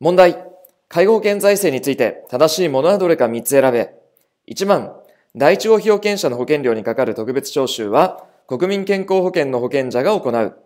問題。介護保険財政について正しいものはどれか3つ選べ。1番、第一号被保険者の保険料にかかる特別徴収は、国民健康保険の保険者が行う。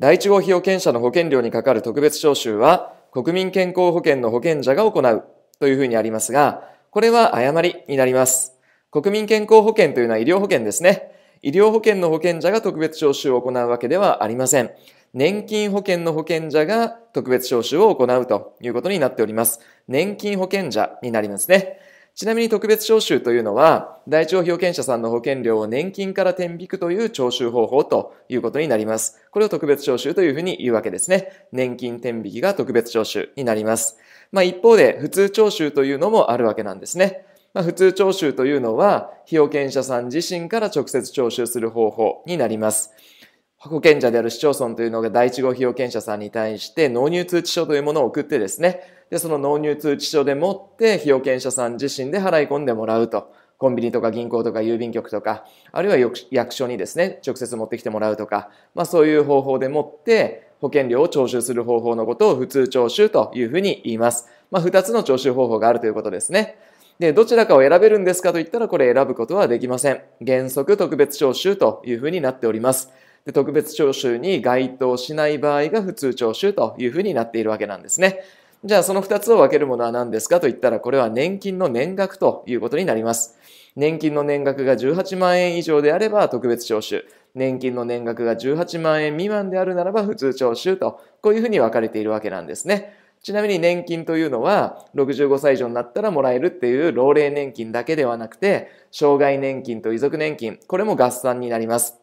第一号被保険者の保険料にかかる特別徴収は、国民健康保険の保険者が行う。というふうにありますが、これは誤りになります。国民健康保険というのは医療保険ですね。医療保険の保険者が特別徴収を行うわけではありません。年金保険の保険者が特別招集を行うということになっております。年金保険者になりますね。ちなみに特別徴収というのは、大腸被保険者さんの保険料を年金から転引くという徴収方法ということになります。これを特別徴収というふうに言うわけですね。年金転引が特別徴収になります。まあ一方で、普通徴収というのもあるわけなんですね。まあ、普通徴収というのは、被保険者さん自身から直接徴収する方法になります。保険者である市町村というのが第一号被保険者さんに対して納入通知書というものを送ってですね、で、その納入通知書でもって被保険者さん自身で払い込んでもらうと。コンビニとか銀行とか郵便局とか、あるいは役所にですね、直接持ってきてもらうとか、まあそういう方法でもって保険料を徴収する方法のことを普通徴収というふうに言います。まあ二つの徴収方法があるということですね。で、どちらかを選べるんですかと言ったらこれ選ぶことはできません。原則特別徴収というふうになっております。で特別徴収に該当しない場合が普通徴収というふうになっているわけなんですね。じゃあその2つを分けるものは何ですかと言ったらこれは年金の年額ということになります。年金の年額が18万円以上であれば特別徴収。年金の年額が18万円未満であるならば普通徴収と、こういうふうに分かれているわけなんですね。ちなみに年金というのは、65歳以上になったらもらえるっていう老齢年金だけではなくて、障害年金と遺族年金、これも合算になります。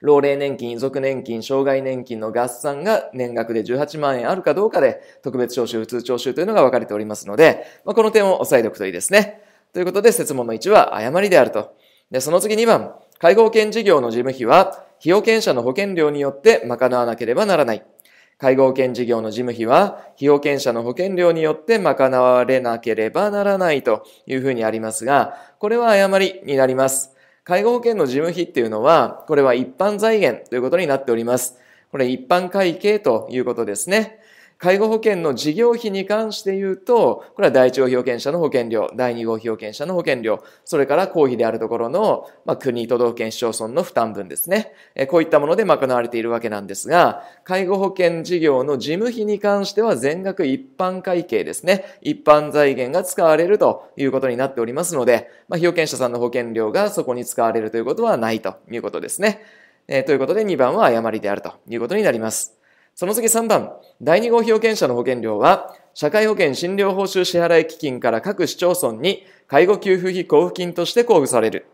老齢年金、遺族年金、障害年金の合算が年額で18万円あるかどうかで、特別徴収、普通徴収というのが分かれておりますので、まあ、この点を押さえておくといいですね。ということで、説問の1は誤りであると。で、その次2番、介護保険事業の事務費は、被保険者の保険料によって賄わなければならない。介護保険事業の事務費は、被保険者の保険料によって賄われなければならないというふうにありますが、これは誤りになります。介護保険の事務費っていうのは、これは一般財源ということになっております。これ一般会計ということですね。介護保険の事業費に関して言うと、これは第一号被保険者の保険料、第二号被保険者の保険料、それから公費であるところの、まあ、国、都道府県、市町村の負担分ですね。こういったもので賄われているわけなんですが、介護保険事業の事務費に関しては全額一般会計ですね。一般財源が使われるということになっておりますので、まあ、被保険者さんの保険料がそこに使われるということはないということですね。えということで2番は誤りであるということになります。その次3番、第2号被保険者の保険料は、社会保険診療報酬支払い基金から各市町村に介護給付費交付金として交付される。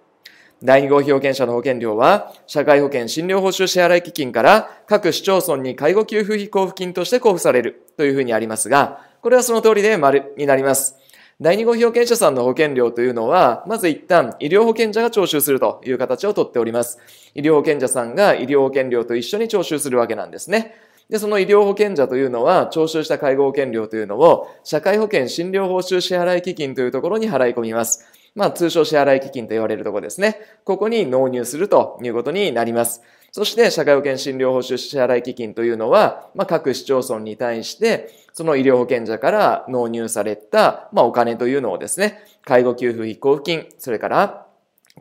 第2号被保険者の保険料は、社会保険診療報酬支払い基金から各市町村に介護給付費交付金として交付されるというふうにありますが、これはその通りで丸になります。第2号被保険者さんの保険料というのは、まず一旦医療保険者が徴収するという形をとっております。医療保険者さんが医療保険料と一緒に徴収するわけなんですね。で、その医療保険者というのは、徴収した介護保険料というのを、社会保険診療報酬支払基金というところに払い込みます。まあ、通称支払基金と言われるところですね。ここに納入するということになります。そして、社会保険診療報酬支払基金というのは、まあ、各市町村に対して、その医療保険者から納入された、まあ、お金というのをですね、介護給付費交付金、それから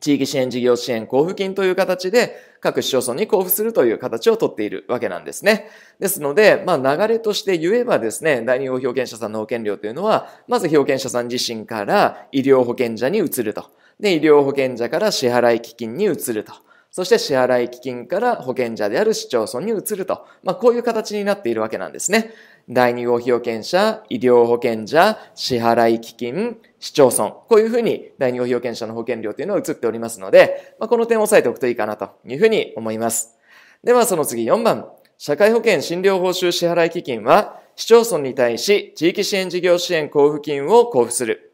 地域支援事業支援交付金という形で各市町村に交付するという形をとっているわけなんですね。ですので、まあ流れとして言えばですね、第二保険者さんの保険料というのは、まず被保険者さん自身から医療保険者に移ると。で、医療保険者から支払い基金に移ると。そして支払基金から保険者である市町村に移ると、まあ、こういう形になっているわけなんですね。第2号被保険者、医療保険者、支払基金、市町村。こういうふうに第2号被保険者の保険料というのは移っておりますので、まあ、この点を押さえておくといいかなというふうに思います。ではその次4番。社会保険診療報酬支払基金は、市町村に対し地域支援事業支援交付金を交付する。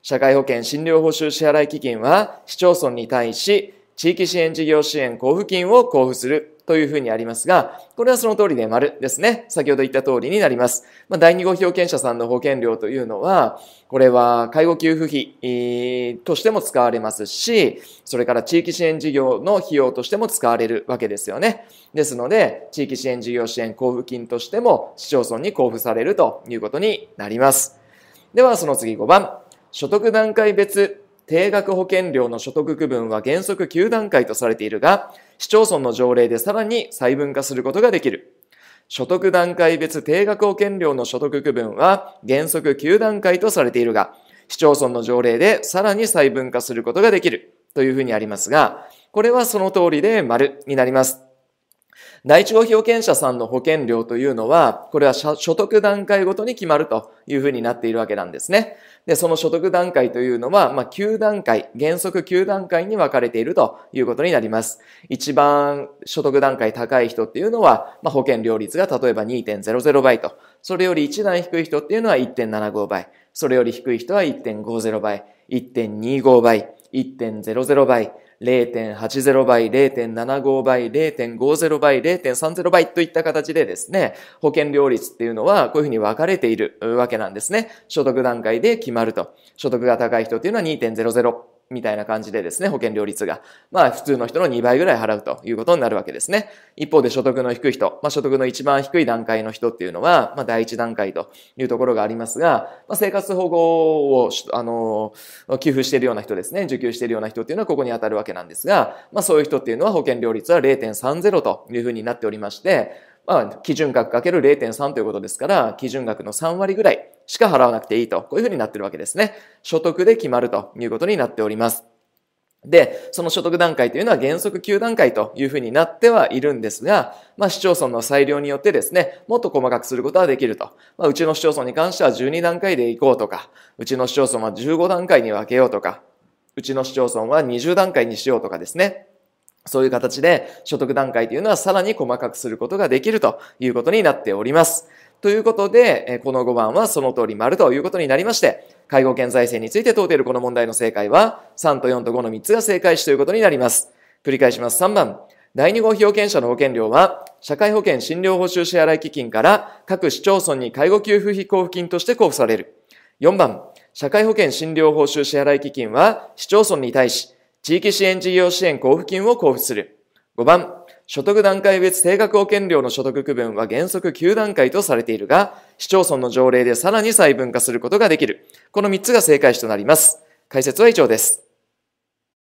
社会保険診療報酬支払基金は、市町村に対し地域支援事業支援交付金を交付するというふうにありますが、これはその通りで丸ですね。先ほど言った通りになります。まあ、第2号被保険者さんの保険料というのは、これは介護給付費としても使われますし、それから地域支援事業の費用としても使われるわけですよね。ですので、地域支援事業支援交付金としても市町村に交付されるということになります。では、その次5番。所得段階別定額保険料の所得区分は原則9段階とされているが、市町村の条例でさらに細分化することができる。所得段階別定額保険料の所得区分は原則9段階とされているが、市町村の条例でさらに細分化することができるというふうにありますが、これはその通りで丸になります。第一号被保険者さんの保険料というのは、これは所得段階ごとに決まるというふうになっているわけなんですね。で、その所得段階というのは、まあ、9段階、原則9段階に分かれているということになります。一番所得段階高い人っていうのは、まあ、保険料率が例えば2.00倍と、それより1段低い人っていうのは1.75倍、それより低い人は1.50倍、1.25倍、1.00倍、0.80倍、0.75倍、0.50倍、0.30倍といった形でですね、保険料率っていうのはこういうふうに分かれているわけなんですね。所得段階で決まると。所得が高い人っていうのは2.00。みたいな感じでですね、保険料率が。まあ普通の人の2倍ぐらい払うということになるわけですね。一方で所得の低い人、まあ所得の一番低い段階の人っていうのは、まあ第一段階というところがありますが、まあ生活保護を、あの、給付しているような人ですね、受給しているような人っていうのはここに当たるわけなんですが、まあそういう人っていうのは保険料率は0.30というふうになっておりまして、まあ、基準額かける0.3ということですから、基準額の3割ぐらいしか払わなくていいと、こういうふうになってるわけですね。所得で決まるということになっております。で、その所得段階というのは原則9段階というふうになってはいるんですが、まあ市町村の裁量によってですね、もっと細かくすることはできると。まあうちの市町村に関しては12段階でいこうとか、うちの市町村は15段階に分けようとか、うちの市町村は20段階にしようとかですね。そういう形で所得段階というのはさらに細かくすることができるということになっております。ということで、この5番はその通り丸ということになりまして、介護険財政について問うているこの問題の正解は、3と4と5の3つが正解しということになります。繰り返します。3番。第2号被保険者の保険料は、社会保険診療報酬支払い基金から各市町村に介護給付費交付金として交付される。4番。社会保険診療報酬支払い基金は、市町村に対し、地域支援事業支援交付金を交付する。5番、所得段階別定額保険料の所得区分は原則9段階とされているが、市町村の条例でさらに細分化することができる。この3つが正解となります。解説は以上です。